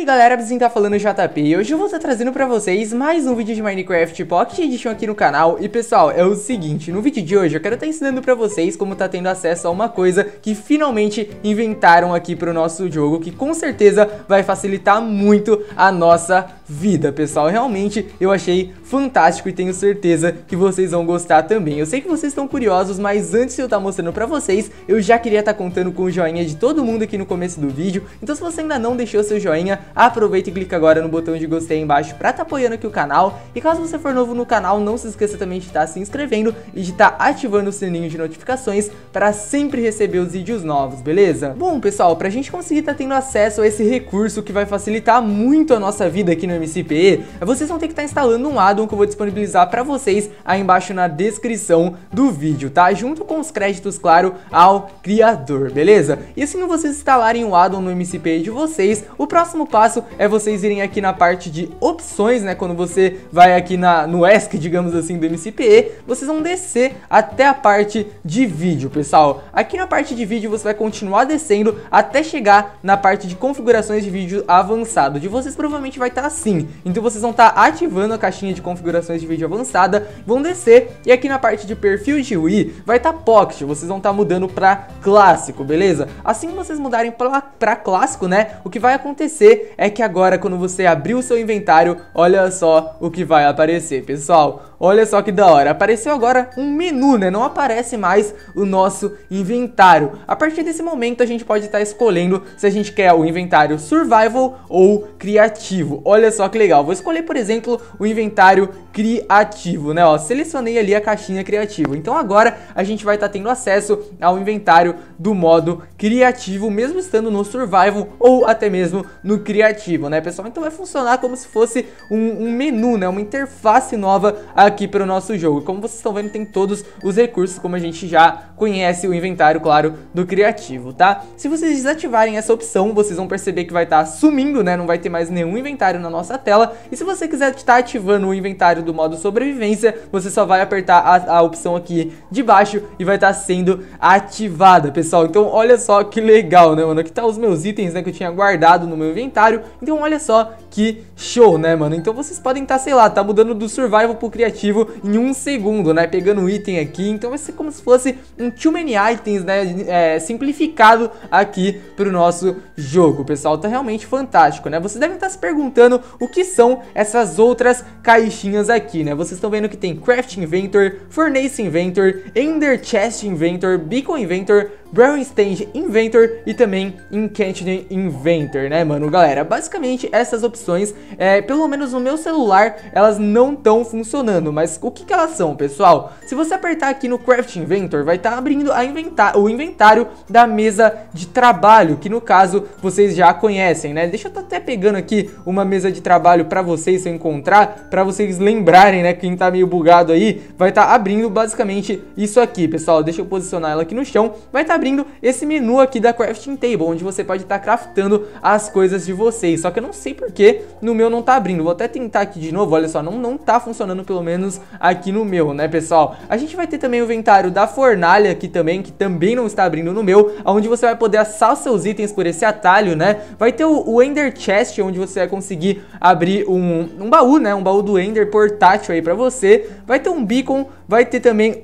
aí galera, Bizinho tá falando JP e hoje eu vou estar trazendo pra vocês mais um vídeo de Minecraft Pocket Edition aqui no canal E pessoal, é o seguinte, no vídeo de hoje eu quero estar ensinando pra vocês como tá tendo acesso a uma coisa que finalmente inventaram aqui pro nosso jogo Que com certeza vai facilitar muito a nossa vida pessoal, realmente eu achei fantástico e tenho certeza que vocês vão gostar também Eu sei que vocês estão curiosos, mas antes de eu estar mostrando pra vocês, eu já queria estar contando com o joinha de todo mundo aqui no começo do vídeo Então se você ainda não deixou seu joinha, aproveita e clica agora no botão de gostei aí embaixo pra estar tá apoiando aqui o canal. E caso você for novo no canal, não se esqueça também de estar tá se inscrevendo e de estar tá ativando o sininho de notificações para sempre receber os vídeos novos, beleza? Bom, pessoal, pra gente conseguir estar tá tendo acesso a esse recurso que vai facilitar muito a nossa vida aqui no MCPE, vocês vão ter que estar tá instalando um addon que eu vou disponibilizar para vocês aí embaixo na descrição do vídeo, tá? Junto com os créditos, claro, ao criador, beleza? E assim que vocês instalarem o addon no MCPE de vocês, o próximo passo é vocês irem aqui na parte de opções, né? Quando você vai aqui na, no ESC, digamos assim, do MCPE, vocês vão descer até a parte de vídeo, pessoal. Aqui na parte de vídeo você vai continuar descendo até chegar na parte de configurações de vídeo avançado. De vocês provavelmente vai estar tá assim. Então vocês vão estar tá ativando a caixinha de configurações de vídeo avançada, vão descer e aqui na parte de perfil de UI vai estar tá Pocket, vocês vão estar tá mudando para clássico, beleza? Assim que vocês mudarem para clássico, né? O que vai acontecer é que agora quando você abrir o seu inventário, olha só o que vai aparecer, pessoal. Olha só que da hora, apareceu agora um menu, né? Não aparece mais o nosso inventário. A partir desse momento a gente pode estar tá escolhendo se a gente quer o inventário survival ou criativo. Olha só que legal, vou escolher por exemplo o inventário criativo, né? Ó, selecionei ali a caixinha criativo. Então agora a gente vai estar tá tendo acesso ao inventário do modo criativo, mesmo estando no survival ou até mesmo no criativo, né pessoal? Então vai funcionar como se fosse um, um menu, né? Uma interface nova aqui aqui para o nosso jogo. Como vocês estão vendo, tem todos os recursos, como a gente já conhece o inventário, claro, do criativo, tá? Se vocês desativarem essa opção, vocês vão perceber que vai estar tá sumindo, né? Não vai ter mais nenhum inventário na nossa tela. E se você quiser estar tá ativando o inventário do modo sobrevivência, você só vai apertar a, a opção aqui de baixo e vai estar tá sendo ativada, pessoal. Então, olha só que legal, né, mano? Aqui tá os meus itens, né, que eu tinha guardado no meu inventário. Então, olha só que show, né, mano? Então, vocês podem estar, tá, sei lá, tá mudando do survival pro criativo negativo em um segundo, né? Pegando um item aqui, então vai ser como se fosse um Too Many Items, né? É, simplificado aqui pro nosso jogo, pessoal. Tá realmente fantástico, né? Vocês devem estar tá se perguntando o que são essas outras caixinhas aqui, né? Vocês estão vendo que tem Craft Inventor, Furnace Inventor, Ender Chest Inventor, Beacon Inventor, Brain Stand Inventor e também Incantion Inventor, né, mano? Galera, basicamente essas opções, é, pelo menos no meu celular, elas não estão funcionando. Mas o que, que elas são, pessoal? Se você apertar aqui no Craft Inventor, vai estar tá abrindo a inventar o inventário da mesa de trabalho, que no caso vocês já conhecem, né? Deixa eu tá até pegando aqui uma mesa de trabalho para vocês, se eu encontrar, para vocês lembrarem, né, quem tá meio bugado aí, vai estar tá abrindo basicamente isso aqui, pessoal. Deixa eu posicionar ela aqui no chão, vai estar tá abrindo esse menu aqui da Crafting Table, onde você pode estar tá craftando as coisas de vocês. Só que eu não sei porque no meu não tá abrindo. Vou até tentar aqui de novo, olha só, não, não tá funcionando pelo menos aqui no meu, né, pessoal? A gente vai ter também o inventário da fornalha aqui também, que também não está abrindo no meu, onde você vai poder assar os seus itens por esse atalho, né? Vai ter o, o Ender Chest, onde você vai conseguir abrir um, um baú, né? Um baú do Ender portátil aí pra você. Vai ter um beacon, vai ter também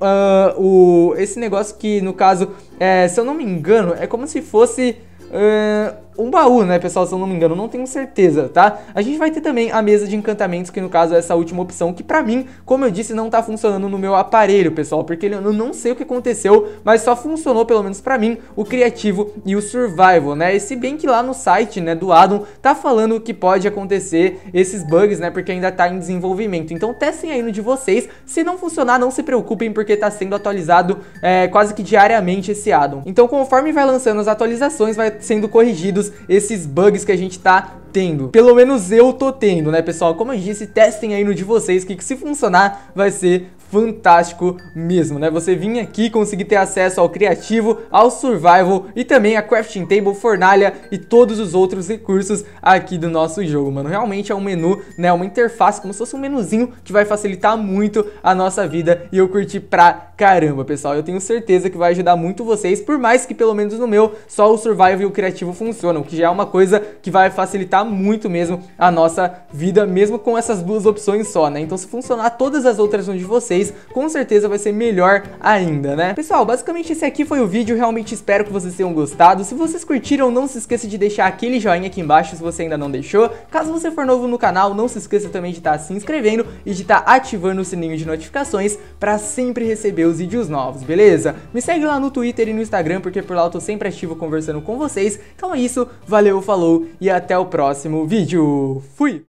uh, o, esse negócio que, no caso, é, se eu não me engano, é como se fosse uh, um baú, né, pessoal? Se eu não me engano, não tenho certeza, tá? A gente vai ter também a mesa de encantamentos, que no caso é essa última opção, que pra mim, como eu disse, não tá funcionando no meu aparelho, pessoal, porque eu não sei o que aconteceu, mas só funcionou, pelo menos pra mim, o criativo e o survival, né? E se bem que lá no site, né, do Adam, tá falando que pode acontecer esses bugs, né, porque ainda tá em desenvolvimento. Então testem aí no de vocês, se não funcionar, não se preocupem, porque tá sendo atualizado é, quase que diariamente esse Adam. Então conforme vai lançando as atualizações, vai sendo corrigidos esses bugs que a gente tá tendo. Pelo menos eu tô tendo, né, pessoal? Como eu disse, testem aí no de vocês que se funcionar vai ser fantástico mesmo, né? Você vir aqui conseguir ter acesso ao criativo, ao survival e também a crafting table, fornalha e todos os outros recursos aqui do nosso jogo, mano. Realmente é um menu, né? Uma interface, como se fosse um menuzinho que vai facilitar muito a nossa vida e eu curti pra caramba, pessoal. Eu tenho certeza que vai ajudar muito vocês, por mais que pelo menos no meu, só o survival e o criativo funcionam, que já é uma coisa que vai facilitar muito mesmo a nossa vida, mesmo com essas duas opções só, né? Então se funcionar todas as outras onde vocês vocês, com certeza vai ser melhor ainda, né? Pessoal, basicamente esse aqui foi o vídeo, realmente espero que vocês tenham gostado. Se vocês curtiram, não se esqueça de deixar aquele joinha aqui embaixo se você ainda não deixou. Caso você for novo no canal, não se esqueça também de estar tá se inscrevendo e de estar tá ativando o sininho de notificações para sempre receber os vídeos novos, beleza? Me segue lá no Twitter e no Instagram, porque por lá eu tô sempre ativo conversando com vocês. Então é isso, valeu, falou e até o próximo vídeo. Fui!